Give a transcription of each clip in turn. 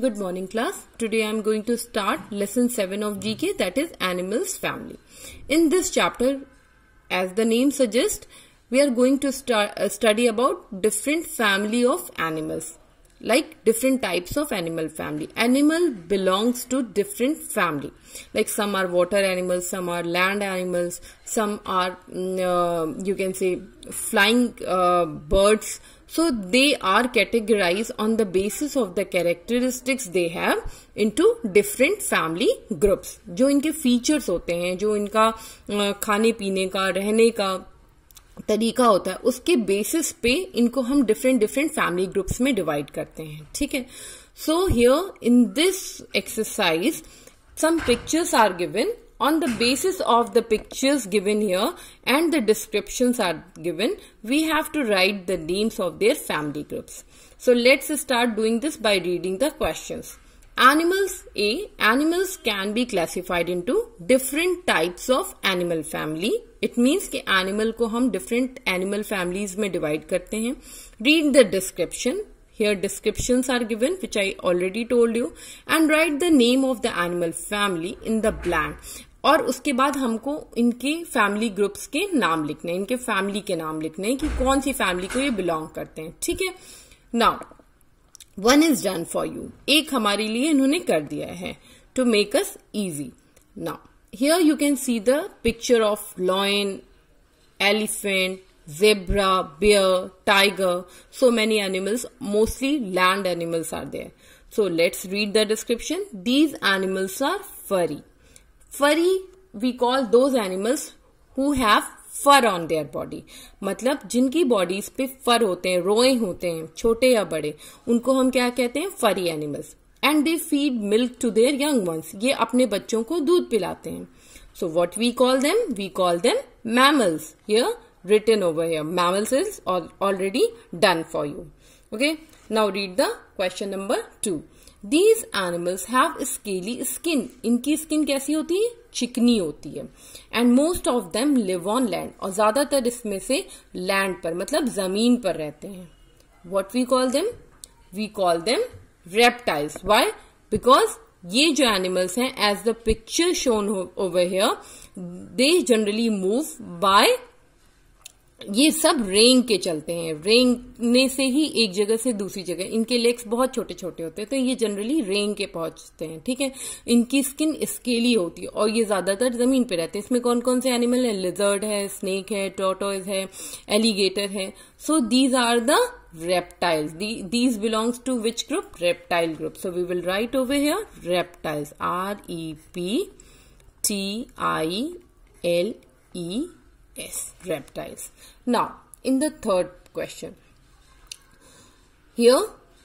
Good morning class. Today I am going to start lesson 7 of GK that is animals family. In this chapter as the name suggests we are going to uh, study about different family of animals. like different types of animal family animal belongs to different family like some are water animals some are land animals some are uh, you can say flying uh, birds so they are categorized on the basis of the characteristics they have into different family groups जो इनके features होते हैं जो इनका खाने पीने का रहने का तरीका होता है उसके बेसिस पे इनको हम डिफरेंट डिफरेंट फैमिली ग्रुप्स में डिवाइड करते हैं ठीक है so here in this exercise some pictures are given on the basis of the pictures given here and the description are given we have to write the names of their family groups so let's start doing this by reading the question animals A animals can be classified into different types of animal family it means कि animal को हम different animal families में divide करते हैं read the description here description are given which I already told you and write the name of the animal family in the bland और उसके बाद हमको इनके फैमिली ग्रुप्स के नाम लिखने इनके फैमिली के नाम लिखने हैं कि कौन सी फैमिली को ये बिलोंग करते हैं ठीक है now one is done for you एक हमारे लिए इन्होंने कर दिया है to make us easy now here you can see the picture of lion, elephant, zebra, bear, tiger, so many animals, mostly land animals are there. So let's read the description. These animals are furry. Furry, we call those animals who have fur on their body मतलब जिनकी bodies पे फर होते हैं रोए होते हैं छोटे या बड़े उनको हम क्या कहते हैं furry animals and they feed milk to their young ones ये अपने बच्चों को दूध पिलाते हैं so what we call them we call them mammals ये written over here mammals is already done for you okay now read the question number two these animals have scaly skin इनकी skin कैसी होती है चिकनी होती है and most of them live on land और ज्यादातर इसमें से लैंड पर मतलब जमीन पर रहते हैं what we call them we call them reptiles why because ये जो एनिमल्स हैं as the picture shown over here they generally move by ये सब रेंग के चलते हैं रेंगने से ही एक जगह से दूसरी जगह इनके लेग्स बहुत छोटे छोटे होते हैं तो ये जनरली रेंग के पहुंचते हैं ठीक है इनकी स्किन स्केली होती है और ये ज्यादातर जमीन पे रहते हैं इसमें कौन कौन से एनिमल है लिजर्ड है स्नेक है टोटोज है एलिगेटर है so these are the reptiles. The, these belongs to which group? Reptile group. So we will write over here reptiles. R-E-P-T-I-L-E-S. Reptiles. Now, in the third question. Here,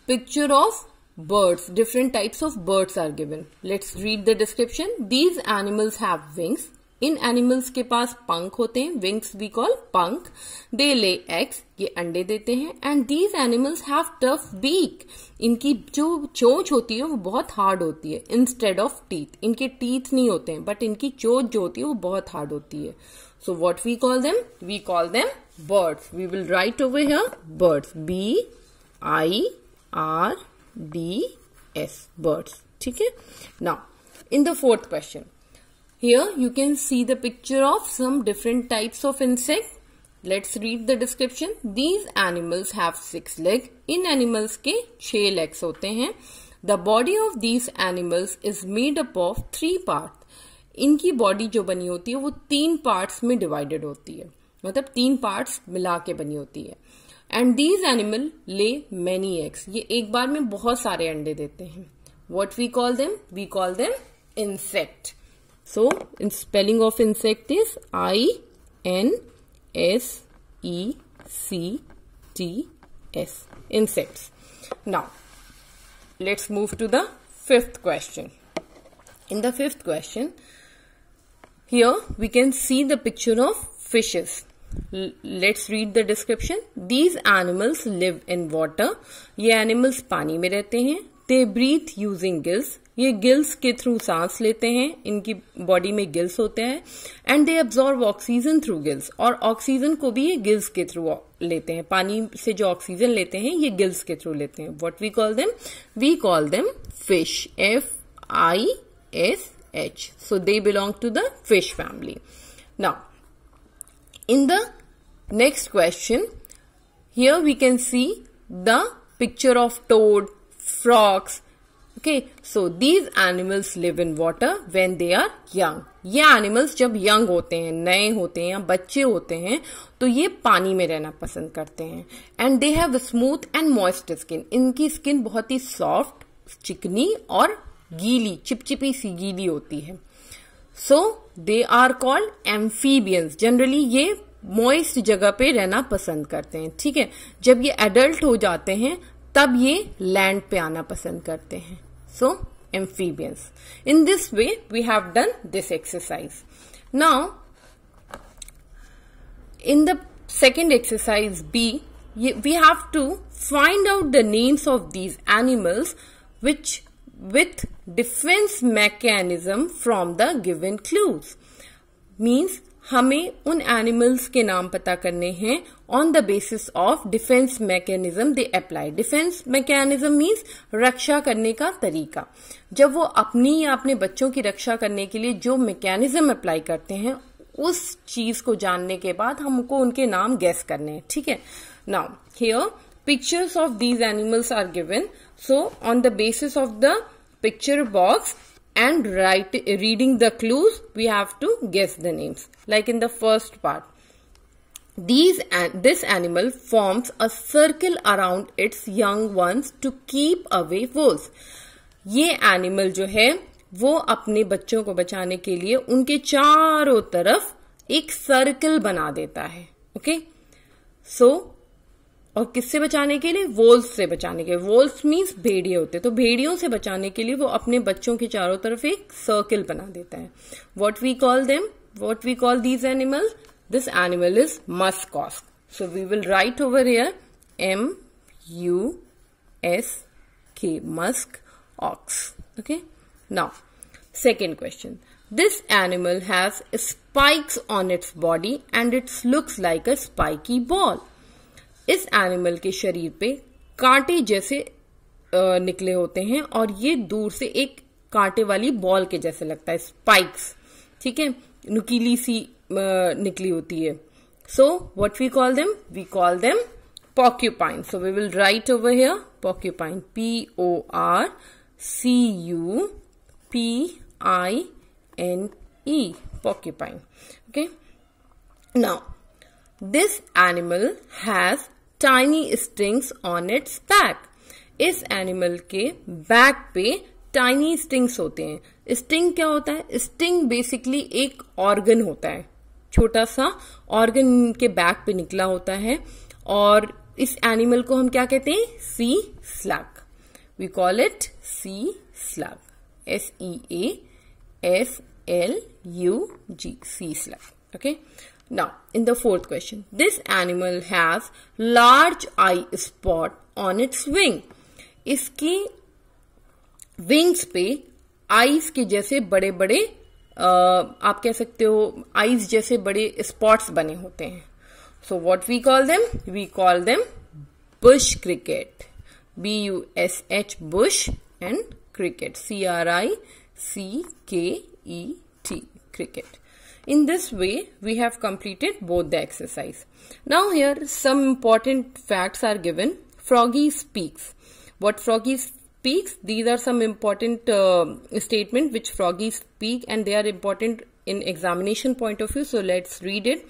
picture of birds. Different types of birds are given. Let's read the description. These animals have wings. इन animals के पास पंख होते हैं wings we call पंख दे lay eggs ये अंडे देते हैं and these animals have tough beak इनकी जो चोच होती है वो बहुत हार्ड होती है इंस्टेड ऑफ टीथ इनके टीथ नहीं होते हैं बट इनकी चोच जो होती है वो बहुत हार्ड होती है so what we call them we call them birds we will write over here birds B I R D S birds ठीक है ना in the fourth question Here you can see the picture of some different types of insect. Let's read the description. These animals have six leg in animals ke छः legs hote hain The body of these animals is made up of three parts. इनकी body जो बनी होती है वो तीन parts में divided होती है मतलब तीन पार्ट्स मिला के बनी होती है and these animal lay many eggs ये एक बार में बहुत सारे अंडे देते हैं what we call them we call them insect So, in spelling of insect is I N S E C T S. Insects. Now, let's move to the fifth question. In the fifth question, here we can see the picture of fishes. L let's read the description. These animals live in water. ये animals पानी में रहते हैं. They breathe using gills ये gills के through सांस लेते हैं इनकी बॉडी में गिल्स होते हैं and they absorb oxygen through gills और ऑक्सीजन को भी ये गिल्स के थ्रू लेते हैं पानी से जो ऑक्सीजन लेते हैं ये गिल्स के थ्रू लेते हैं what we call them we call them fish F I S H so they belong to the fish family now in the next question here we can see the picture of toad frogs okay so these animals live in water when they are young ये animals जब young होते हैं नए होते हैं या बच्चे होते हैं तो ये पानी में रहना पसंद करते हैं and they have smooth and moist skin इनकी स्किन बहुत ही सॉफ्ट चिकनी और गीली चिपचिपी सी गीली होती है so they are called amphibians generally ये मॉइस्ट जगह पे रहना पसंद करते हैं ठीक है जब ये एडल्ट हो जाते हैं तब ये लैंड पे आना पसंद करते हैं So, amphibians. In this way, we have done this exercise. Now, in the second exercise B, we have to find out the names of these animals which with defense mechanism from the given clues means हमें उन animals के नाम पता करने हैं on the basis of defence mechanism they apply defence mechanism means रक्षा करने का तरीका जब वो अपनी या अपने बच्चों की रक्षा करने के लिए जो मैकेनिज्म अप्लाई करते हैं उस चीज को जानने के बाद हमको उनके नाम गैस करने हैं ठीक है now here pictures of these animals are given so on the basis of the picture box and write, reading the clues, we have to guess the names. Like in the first part. These and this animal forms a circle around its young ones to keep away wolves. ye animal jo hai वो अपने बच्चों को बचाने के लिए उनके चारों तरफ एक सर्कल बना देता है ओके सो और किससे बचाने के लिए वोल्स से बचाने के लिए वोल्स मीन्स भेड़िए होते हैं तो भेड़ियों से बचाने के लिए वो अपने बच्चों के चारों तरफ एक सर्किल बना देता है what we call them what we call these animal this animal is ऑस्क so we will write over here M U S K musk ox okay now second question this animal has spikes on its body and its looks like a spiky ball इस animal के शरीर पे कांटे जैसे निकले होते हैं और ये दूर से एक कांटे वाली बॉल के जैसे लगता है स्पाइक्स ठीक है नुकीली सी निकली होती है so what we call them we call them porcupine so we will write over here porcupine P O R C U P I N E porcupine okay now this animal has tiny stings on its back इस animal के back पे tiny stings होते हैं sting क्या होता है sting basically एक organ होता है छोटा सा ऑर्गन के बैक पे निकला होता है और इस एनिमल को हम क्या कहते हैं sea slug we call it sea slug S E S L U G sea slug okay Now, in the fourth question, this animal has large eye spot on its wing. इसकी wings पे eyes के जैसे बड़े बड़े आप कह सकते हो आईज जैसे बड़े स्पॉट्स बने होते हैं so what we call them we call them bush cricket B U S H bush and cricket C R I C K E T cricket In this way, we have completed both the exercise. Now here, some important facts are given. Froggy speaks. What Froggy speaks, these are some important uh, statement which Froggy speak and they are important in examination point of view. So let's read it.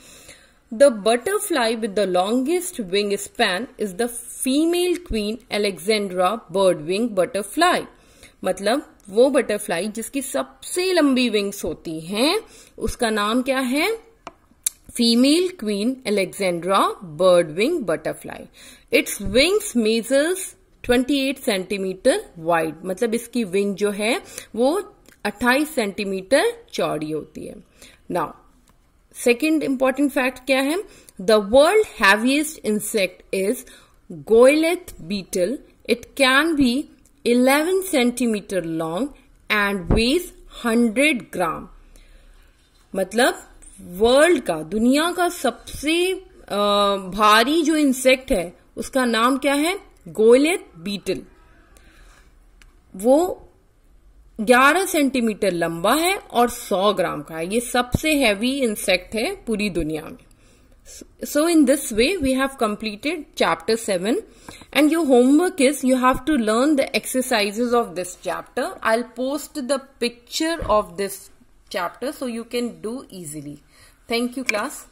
The butterfly with the longest wing span is the female queen Alexandra birdwing butterfly. मतलब वो butterfly जिसकी सबसे लंबी wings होती हैं उसका नाम क्या है female queen Alexandra bird wing butterfly its wings measures 28 centimeter wide मतलब इसकी विंग जो है वो 28 सेंटीमीटर चौड़ी होती है नाउ सेकेंड इंपॉर्टेंट फैक्ट क्या है the world heaviest insect is goliath beetle it can be 11 centimeter long and weighs 100 gram. मतलब वर्ल्ड का दुनिया का सबसे भारी जो इंसेक्ट है उसका नाम क्या है गोलियत बीटल वो 11 सेंटीमीटर लंबा है और 100 ग्राम का है ये सबसे हैवी इंसेक्ट है पूरी दुनिया में So in this way we have completed chapter 7 and your homework is you have to learn the exercises of this chapter. I'll post the picture of this chapter so you can do easily. Thank you class.